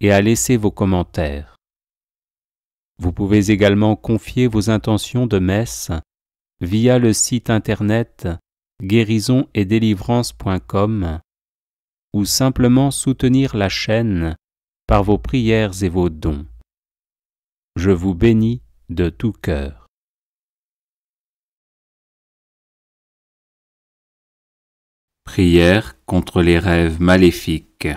et à laisser vos commentaires. Vous pouvez également confier vos intentions de messe via le site internet guérison et ou simplement soutenir la chaîne par vos prières et vos dons. Je vous bénis de tout cœur. Prière contre les rêves maléfiques.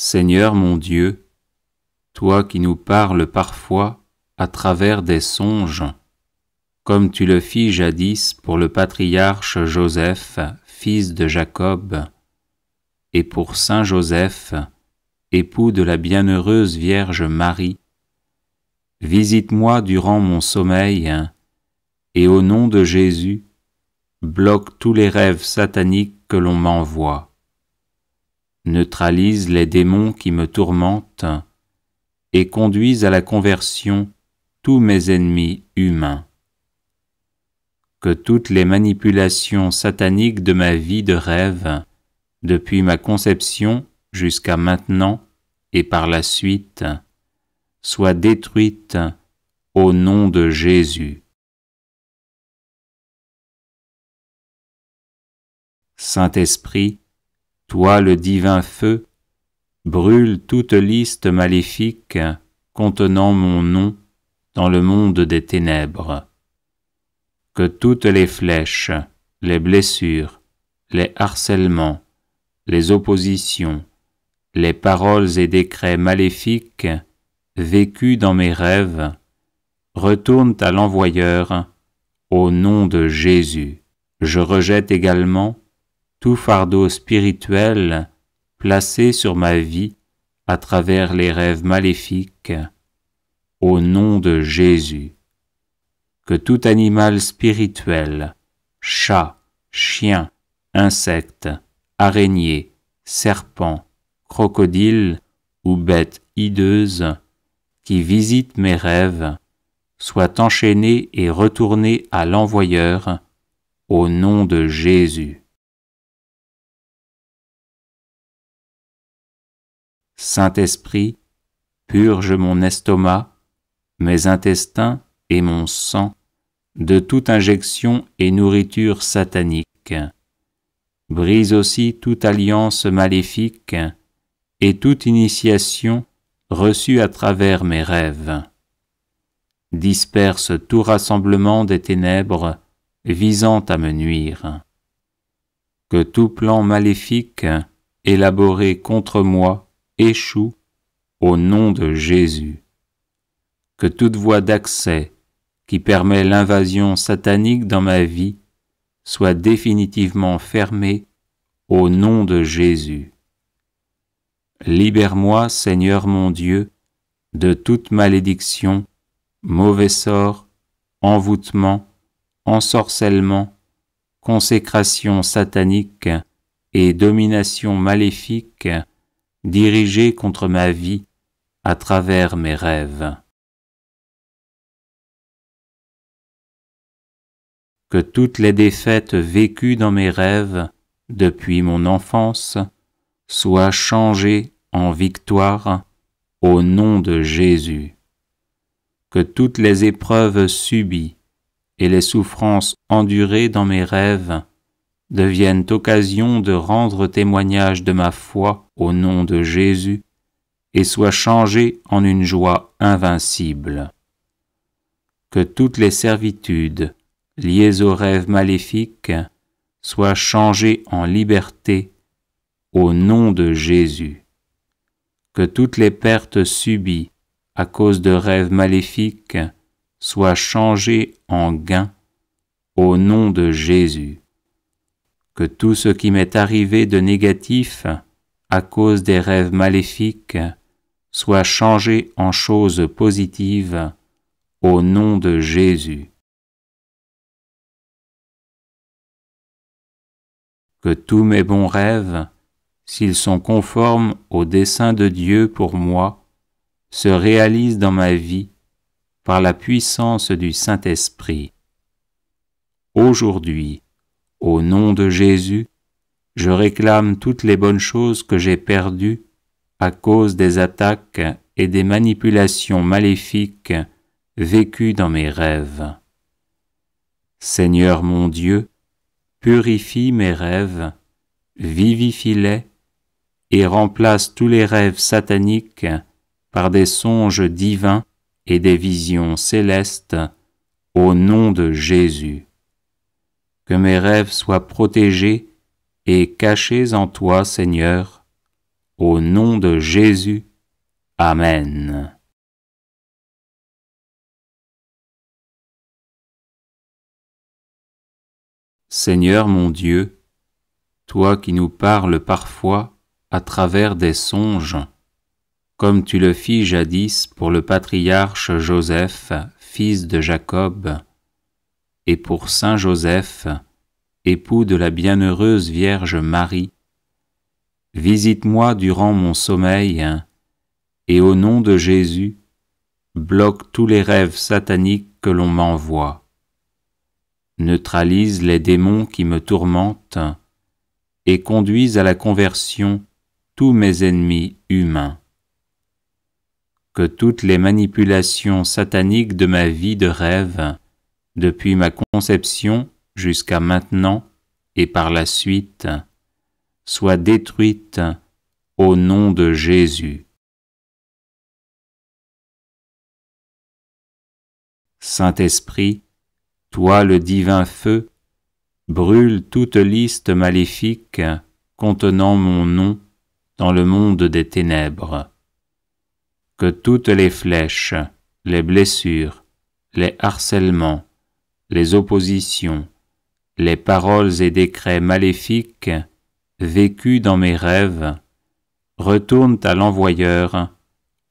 Seigneur mon Dieu, toi qui nous parles parfois à travers des songes, comme tu le fis jadis pour le patriarche Joseph, fils de Jacob, et pour Saint Joseph, époux de la bienheureuse Vierge Marie, visite-moi durant mon sommeil, et au nom de Jésus, bloque tous les rêves sataniques que l'on m'envoie neutralise les démons qui me tourmentent et conduise à la conversion tous mes ennemis humains. Que toutes les manipulations sataniques de ma vie de rêve, depuis ma conception jusqu'à maintenant et par la suite, soient détruites au nom de Jésus. Saint-Esprit, toi le divin feu, brûle toute liste maléfique contenant mon nom dans le monde des ténèbres. Que toutes les flèches, les blessures, les harcèlements, les oppositions, les paroles et décrets maléfiques vécus dans mes rêves retournent à l'envoyeur au nom de Jésus. Je rejette également tout fardeau spirituel placé sur ma vie à travers les rêves maléfiques, au nom de Jésus. Que tout animal spirituel, chat, chien, insecte, araignée, serpent, crocodile ou bête hideuse qui visite mes rêves soit enchaîné et retourné à l'envoyeur au nom de Jésus. Saint-Esprit, purge mon estomac, mes intestins et mon sang de toute injection et nourriture satanique. Brise aussi toute alliance maléfique et toute initiation reçue à travers mes rêves. Disperse tout rassemblement des ténèbres visant à me nuire. Que tout plan maléfique élaboré contre moi échoue au nom de Jésus. Que toute voie d'accès qui permet l'invasion satanique dans ma vie soit définitivement fermée au nom de Jésus. Libère-moi, Seigneur mon Dieu, de toute malédiction, mauvais sort, envoûtement, ensorcellement, consécration satanique et domination maléfique dirigé contre ma vie à travers mes rêves. Que toutes les défaites vécues dans mes rêves depuis mon enfance soient changées en victoire au nom de Jésus. Que toutes les épreuves subies et les souffrances endurées dans mes rêves deviennent occasion de rendre témoignage de ma foi au nom de Jésus et soient changés en une joie invincible. Que toutes les servitudes liées aux rêves maléfiques soient changées en liberté au nom de Jésus. Que toutes les pertes subies à cause de rêves maléfiques soient changées en gains au nom de Jésus que tout ce qui m'est arrivé de négatif à cause des rêves maléfiques soit changé en choses positives au nom de Jésus. Que tous mes bons rêves, s'ils sont conformes au dessein de Dieu pour moi, se réalisent dans ma vie par la puissance du Saint-Esprit. Aujourd'hui, au nom de Jésus, je réclame toutes les bonnes choses que j'ai perdues à cause des attaques et des manipulations maléfiques vécues dans mes rêves. Seigneur mon Dieu, purifie mes rêves, vivifie-les et remplace tous les rêves sataniques par des songes divins et des visions célestes au nom de Jésus que mes rêves soient protégés et cachés en toi, Seigneur. Au nom de Jésus. Amen. Seigneur mon Dieu, toi qui nous parles parfois à travers des songes, comme tu le fis jadis pour le patriarche Joseph, fils de Jacob, et pour Saint Joseph, époux de la bienheureuse Vierge Marie, visite-moi durant mon sommeil, et au nom de Jésus, bloque tous les rêves sataniques que l'on m'envoie, neutralise les démons qui me tourmentent, et conduise à la conversion tous mes ennemis humains. Que toutes les manipulations sataniques de ma vie de rêve depuis ma conception jusqu'à maintenant et par la suite, soit détruite au nom de Jésus. Saint-Esprit, toi le divin feu, brûle toute liste maléfique contenant mon nom dans le monde des ténèbres. Que toutes les flèches, les blessures, les harcèlements, les oppositions, les paroles et décrets maléfiques vécus dans mes rêves retournent à l'envoyeur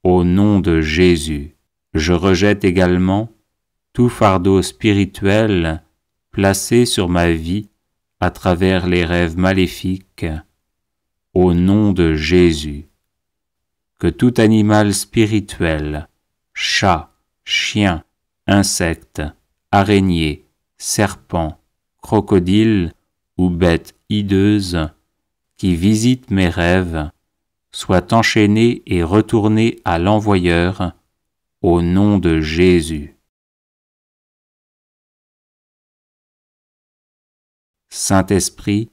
au nom de Jésus. Je rejette également tout fardeau spirituel placé sur ma vie à travers les rêves maléfiques au nom de Jésus. Que tout animal spirituel, chat, chien, insecte, araignées, serpents, crocodiles ou bêtes hideuses qui visitent mes rêves soient enchaînés et retourné à l'envoyeur au nom de Jésus. Saint-Esprit,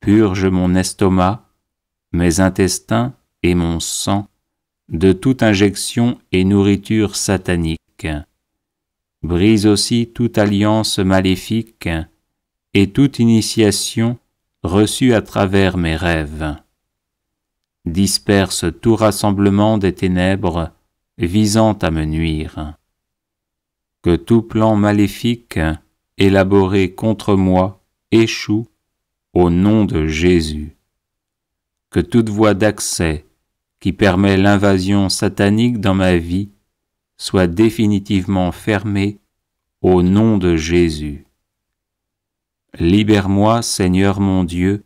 purge mon estomac, mes intestins et mon sang de toute injection et nourriture satanique. Brise aussi toute alliance maléfique et toute initiation reçue à travers mes rêves. Disperse tout rassemblement des ténèbres visant à me nuire. Que tout plan maléfique élaboré contre moi échoue au nom de Jésus. Que toute voie d'accès qui permet l'invasion satanique dans ma vie soit définitivement fermé au nom de Jésus. Libère-moi, Seigneur mon Dieu,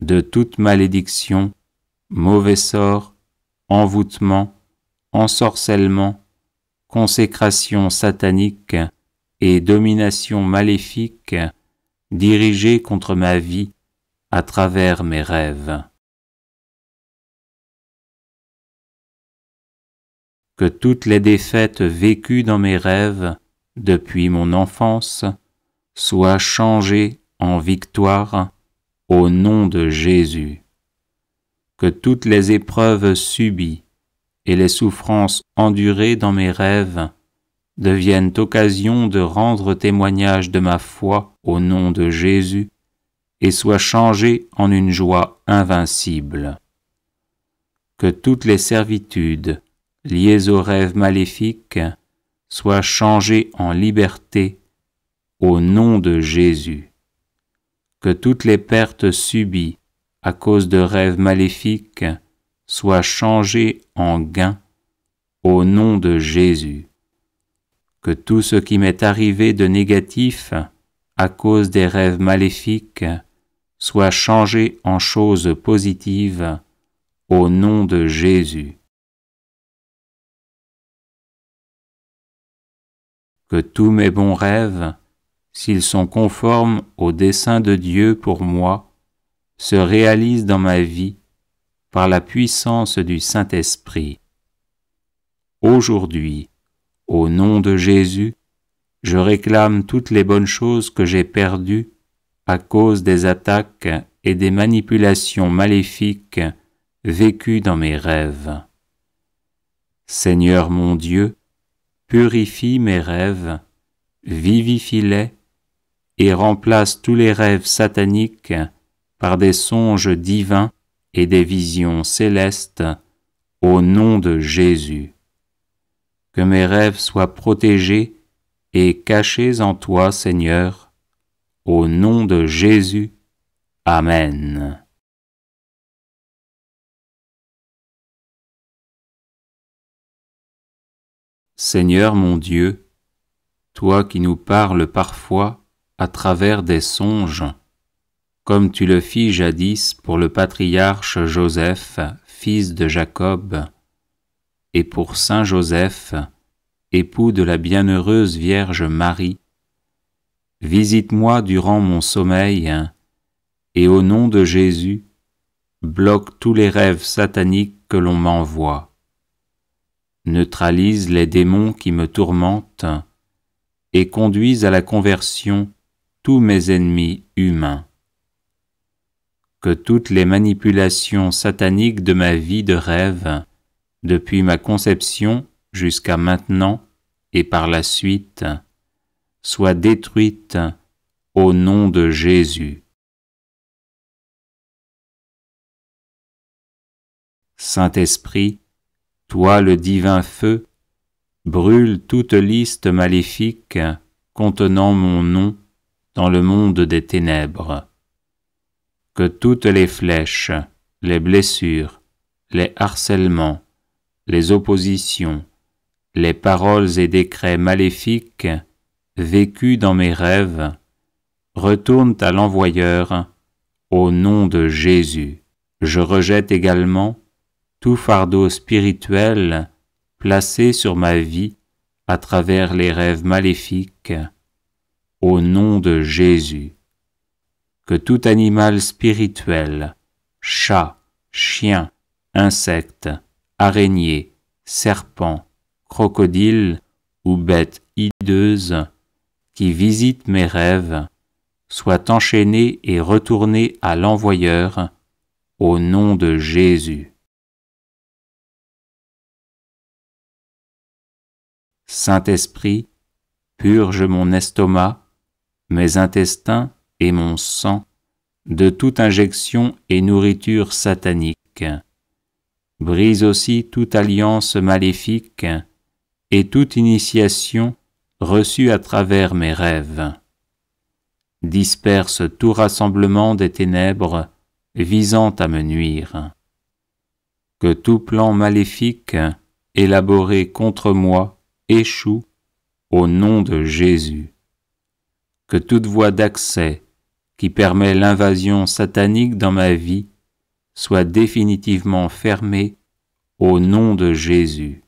de toute malédiction, mauvais sort, envoûtement, ensorcellement, consécration satanique et domination maléfique dirigée contre ma vie à travers mes rêves. que toutes les défaites vécues dans mes rêves depuis mon enfance soient changées en victoire au nom de Jésus. Que toutes les épreuves subies et les souffrances endurées dans mes rêves deviennent occasion de rendre témoignage de ma foi au nom de Jésus et soient changées en une joie invincible. Que toutes les servitudes liés aux rêves maléfiques, soient changés en liberté au nom de Jésus. Que toutes les pertes subies à cause de rêves maléfiques soient changées en gains au nom de Jésus. Que tout ce qui m'est arrivé de négatif à cause des rêves maléfiques soit changé en choses positives au nom de Jésus. que tous mes bons rêves, s'ils sont conformes au dessein de Dieu pour moi, se réalisent dans ma vie par la puissance du Saint-Esprit. Aujourd'hui, au nom de Jésus, je réclame toutes les bonnes choses que j'ai perdues à cause des attaques et des manipulations maléfiques vécues dans mes rêves. Seigneur mon Dieu, purifie mes rêves, vivifie-les et remplace tous les rêves sataniques par des songes divins et des visions célestes au nom de Jésus. Que mes rêves soient protégés et cachés en toi, Seigneur, au nom de Jésus. Amen. Seigneur mon Dieu, toi qui nous parles parfois à travers des songes, comme tu le fis jadis pour le patriarche Joseph, fils de Jacob, et pour Saint Joseph, époux de la bienheureuse Vierge Marie, visite-moi durant mon sommeil, et au nom de Jésus, bloque tous les rêves sataniques que l'on m'envoie neutralise les démons qui me tourmentent et conduise à la conversion tous mes ennemis humains. Que toutes les manipulations sataniques de ma vie de rêve, depuis ma conception jusqu'à maintenant et par la suite, soient détruites au nom de Jésus. Saint-Esprit, toi le divin feu, brûle toute liste maléfique contenant mon nom dans le monde des ténèbres. Que toutes les flèches, les blessures, les harcèlements, les oppositions, les paroles et décrets maléfiques vécus dans mes rêves retournent à l'envoyeur au nom de Jésus. Je rejette également tout fardeau spirituel placé sur ma vie à travers les rêves maléfiques, au nom de Jésus. Que tout animal spirituel, chat, chien, insecte, araignée, serpent, crocodile ou bête hideuse qui visite mes rêves soit enchaîné et retourné à l'envoyeur au nom de Jésus. Saint-Esprit, purge mon estomac, mes intestins et mon sang de toute injection et nourriture satanique. Brise aussi toute alliance maléfique et toute initiation reçue à travers mes rêves. Disperse tout rassemblement des ténèbres visant à me nuire. Que tout plan maléfique élaboré contre moi échoue au nom de Jésus. Que toute voie d'accès qui permet l'invasion satanique dans ma vie soit définitivement fermée au nom de Jésus.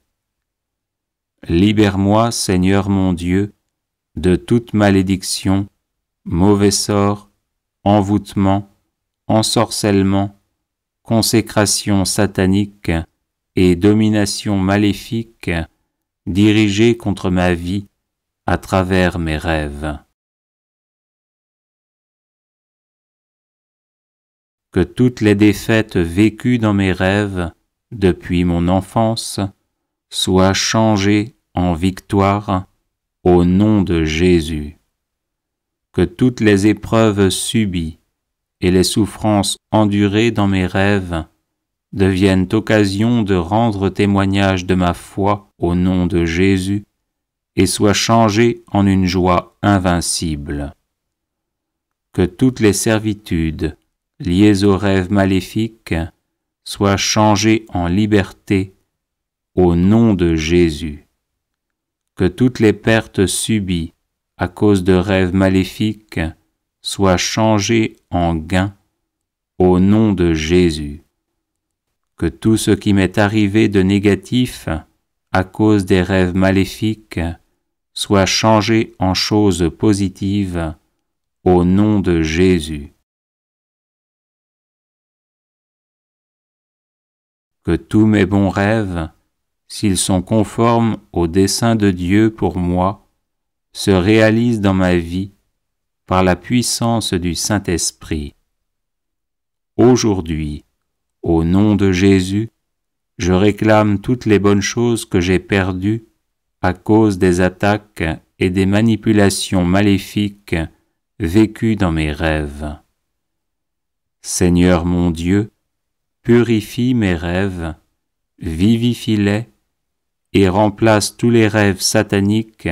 Libère-moi, Seigneur mon Dieu, de toute malédiction, mauvais sort, envoûtement, ensorcellement, consécration satanique et domination maléfique dirigée contre ma vie à travers mes rêves. Que toutes les défaites vécues dans mes rêves depuis mon enfance soient changées en victoire au nom de Jésus. Que toutes les épreuves subies et les souffrances endurées dans mes rêves deviennent occasion de rendre témoignage de ma foi au nom de Jésus et soient changés en une joie invincible. Que toutes les servitudes liées aux rêves maléfiques soient changées en liberté au nom de Jésus. Que toutes les pertes subies à cause de rêves maléfiques soient changées en gains au nom de Jésus que tout ce qui m'est arrivé de négatif à cause des rêves maléfiques soit changé en choses positives au nom de Jésus. Que tous mes bons rêves, s'ils sont conformes au dessein de Dieu pour moi, se réalisent dans ma vie par la puissance du Saint-Esprit. Aujourd'hui, au nom de Jésus, je réclame toutes les bonnes choses que j'ai perdues à cause des attaques et des manipulations maléfiques vécues dans mes rêves. Seigneur mon Dieu, purifie mes rêves, vivifie-les et remplace tous les rêves sataniques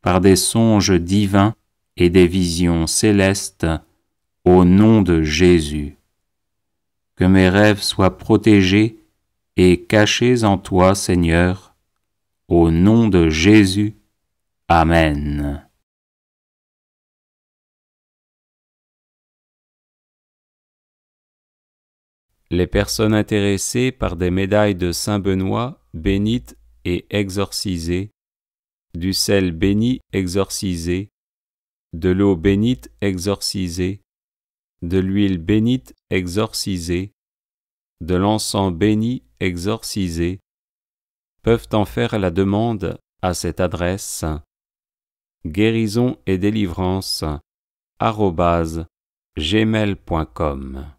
par des songes divins et des visions célestes au nom de Jésus que mes rêves soient protégés et cachés en toi, Seigneur. Au nom de Jésus. Amen. Les personnes intéressées par des médailles de Saint Benoît, bénites et exorcisées, du sel béni exorcisé, de l'eau bénite exorcisée, de l'huile bénite exorcisée, de l'encens béni exorcisé, peuvent en faire la demande à cette adresse guérison et délivrance gmail.com